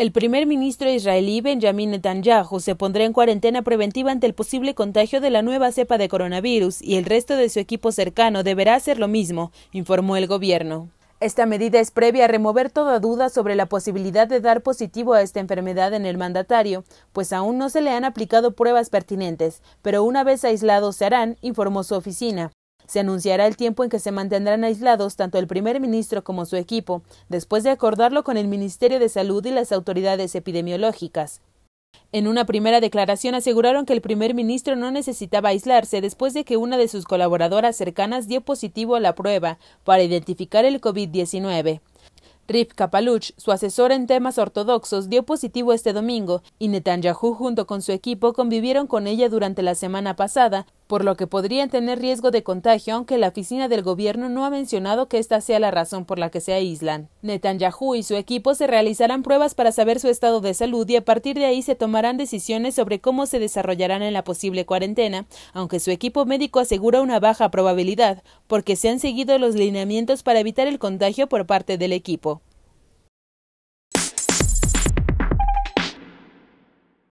El primer ministro israelí Benjamin Netanyahu se pondrá en cuarentena preventiva ante el posible contagio de la nueva cepa de coronavirus y el resto de su equipo cercano deberá hacer lo mismo, informó el gobierno. Esta medida es previa a remover toda duda sobre la posibilidad de dar positivo a esta enfermedad en el mandatario, pues aún no se le han aplicado pruebas pertinentes, pero una vez aislados se harán, informó su oficina. Se anunciará el tiempo en que se mantendrán aislados tanto el primer ministro como su equipo, después de acordarlo con el Ministerio de Salud y las autoridades epidemiológicas. En una primera declaración aseguraron que el primer ministro no necesitaba aislarse después de que una de sus colaboradoras cercanas dio positivo a la prueba para identificar el COVID-19. Rif Kapaluch, su asesor en temas ortodoxos, dio positivo este domingo y Netanyahu junto con su equipo convivieron con ella durante la semana pasada por lo que podrían tener riesgo de contagio, aunque la oficina del gobierno no ha mencionado que esta sea la razón por la que se aíslan. Netanyahu y su equipo se realizarán pruebas para saber su estado de salud y a partir de ahí se tomarán decisiones sobre cómo se desarrollarán en la posible cuarentena, aunque su equipo médico asegura una baja probabilidad, porque se han seguido los lineamientos para evitar el contagio por parte del equipo.